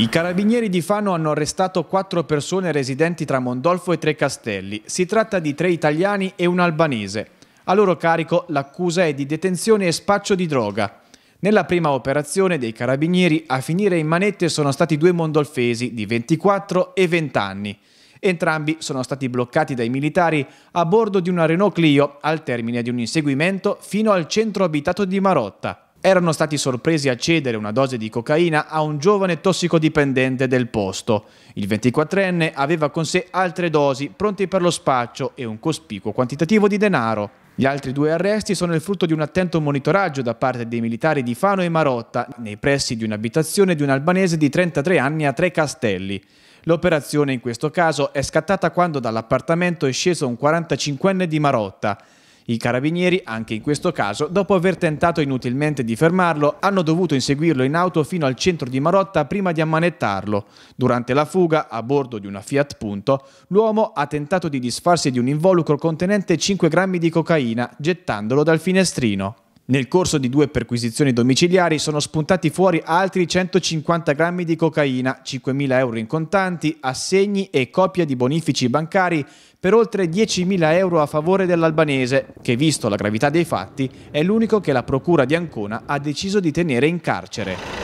I carabinieri di Fano hanno arrestato quattro persone residenti tra Mondolfo e Tre Castelli. Si tratta di tre italiani e un albanese. A loro carico l'accusa è di detenzione e spaccio di droga. Nella prima operazione dei carabinieri a finire in manette sono stati due mondolfesi di 24 e 20 anni. Entrambi sono stati bloccati dai militari a bordo di una Renault Clio al termine di un inseguimento fino al centro abitato di Marotta erano stati sorpresi a cedere una dose di cocaina a un giovane tossicodipendente del posto. Il 24enne aveva con sé altre dosi pronte per lo spaccio e un cospicuo quantitativo di denaro. Gli altri due arresti sono il frutto di un attento monitoraggio da parte dei militari di Fano e Marotta nei pressi di un'abitazione di un albanese di 33 anni a Tre Castelli. L'operazione in questo caso è scattata quando dall'appartamento è sceso un 45enne di Marotta i carabinieri, anche in questo caso, dopo aver tentato inutilmente di fermarlo, hanno dovuto inseguirlo in auto fino al centro di Marotta prima di ammanettarlo. Durante la fuga, a bordo di una Fiat Punto, l'uomo ha tentato di disfarsi di un involucro contenente 5 grammi di cocaina, gettandolo dal finestrino. Nel corso di due perquisizioni domiciliari sono spuntati fuori altri 150 grammi di cocaina, 5.000 euro in contanti, assegni e copia di bonifici bancari per oltre 10.000 euro a favore dell'albanese, che visto la gravità dei fatti è l'unico che la Procura di Ancona ha deciso di tenere in carcere.